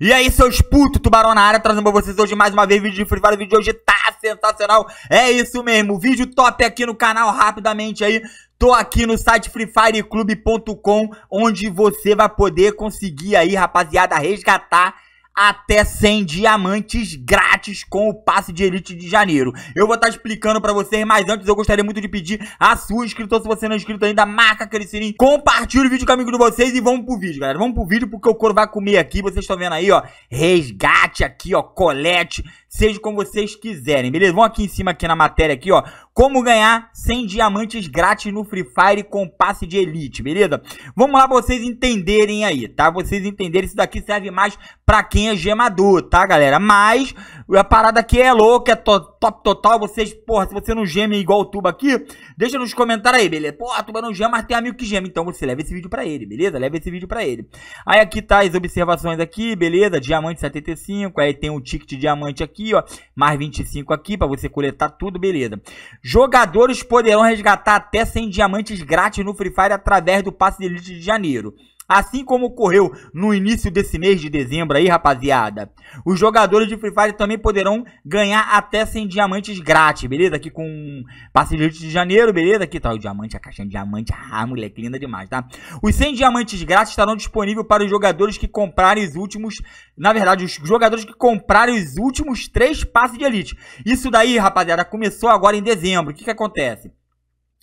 E aí, seus putos, Tubarão na área, trazendo pra vocês hoje mais uma vez vídeo de Free Fire. O vídeo de hoje tá sensacional, é isso mesmo, vídeo top aqui no canal, rapidamente aí. Tô aqui no site freefireclub.com, onde você vai poder conseguir aí, rapaziada, resgatar até 100 diamantes grátis com o passe de elite de janeiro. Eu vou estar tá explicando para vocês, mas antes eu gostaria muito de pedir a sua inscrição. Se você não é inscrito ainda, marca aquele sininho, compartilha o vídeo com o amigo de vocês e vamos pro vídeo, galera. Vamos pro vídeo porque o couro vai comer aqui. Vocês estão vendo aí, ó, resgate aqui, ó, colete seja como vocês quiserem, beleza? Vão aqui em cima, aqui na matéria, aqui, ó. Como ganhar 100 diamantes grátis no Free Fire com passe de elite, beleza? Vamos lá pra vocês entenderem aí, tá? Vocês entenderem, isso daqui serve mais pra quem é gemador, tá, galera? Mas a parada aqui é louca, é top, top total. Vocês, porra, se você não geme igual o Tuba aqui, deixa nos comentários aí, beleza? Porra, Tuba não gema, mas tem amigo que gema. Então você leva esse vídeo pra ele, beleza? Leva esse vídeo pra ele. Aí aqui tá as observações aqui, beleza? Diamante 75, aí tem um ticket diamante aqui aqui, ó. Mais 25 aqui para você coletar tudo, beleza. Jogadores poderão resgatar até 100 diamantes grátis no Free Fire através do passe de elite de janeiro assim como ocorreu no início desse mês de dezembro aí, rapaziada. Os jogadores de Free Fire também poderão ganhar até 100 diamantes grátis, beleza? Aqui com parceiro de janeiro, beleza? Aqui tá o diamante, a caixinha de diamante, ah, moleque, linda demais, tá? Os 100 diamantes grátis estarão disponíveis para os jogadores que comprarem os últimos, na verdade, os jogadores que comprarem os últimos três passes de elite. Isso daí, rapaziada, começou agora em dezembro. O que que acontece?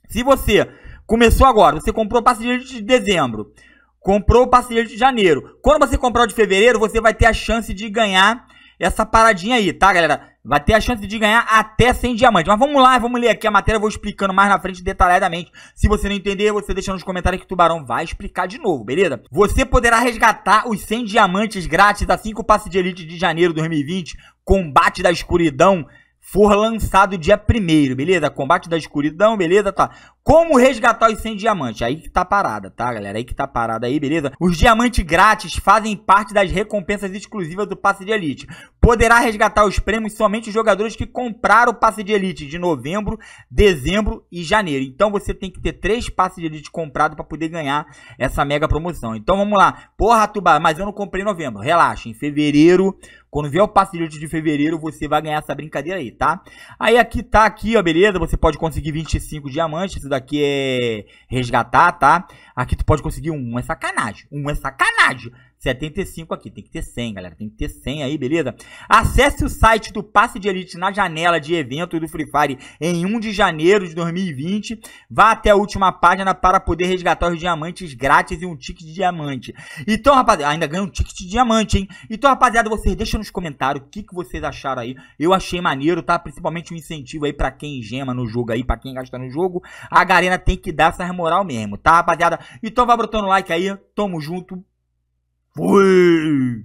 Se você começou agora, você comprou o passe de elite de dezembro, Comprou o parceiro de janeiro. Quando você comprar o de fevereiro, você vai ter a chance de ganhar essa paradinha aí, tá, galera? Vai ter a chance de ganhar até 100 diamantes. Mas vamos lá, vamos ler aqui a matéria, eu vou explicando mais na frente detalhadamente. Se você não entender, você deixa nos comentários que o Tubarão vai explicar de novo, beleza? Você poderá resgatar os 100 diamantes grátis assim que o passe de elite de janeiro de 2020, combate da escuridão, for lançado dia 1 beleza? Combate da escuridão, beleza? Tá. Como resgatar os 100 diamantes? Aí que tá parada, tá, galera? Aí que tá parada aí, beleza? Os diamantes grátis fazem parte das recompensas exclusivas do passe de elite. Poderá resgatar os prêmios somente os jogadores que compraram o passe de elite de novembro, dezembro e janeiro. Então você tem que ter três passes de elite comprados para poder ganhar essa mega promoção. Então vamos lá. Porra, Tubá, mas eu não comprei em novembro. Relaxa, em fevereiro, quando vier o passe de elite de fevereiro, você vai ganhar essa brincadeira aí, tá? Aí aqui tá aqui, ó, beleza? Você pode conseguir 25 diamantes, isso daqui é resgatar, tá? Aqui tu pode conseguir um, é sacanagem. Um é sacanagem. 75 aqui, tem que ter 100, galera, tem que ter 100 aí, beleza? Acesse o site do Passe de Elite na janela de evento do Free Fire em 1 de janeiro de 2020. Vá até a última página para poder resgatar os diamantes grátis e um ticket de diamante. Então, rapaziada, ainda ganha um ticket de diamante, hein? Então, rapaziada, vocês deixam nos comentários o que, que vocês acharam aí. Eu achei maneiro, tá? Principalmente um incentivo aí para quem gema no jogo aí, para quem gasta no jogo. A arena tem que dar essa moral mesmo, tá, rapaziada? Então, vai brotando like aí, tamo junto. Fui!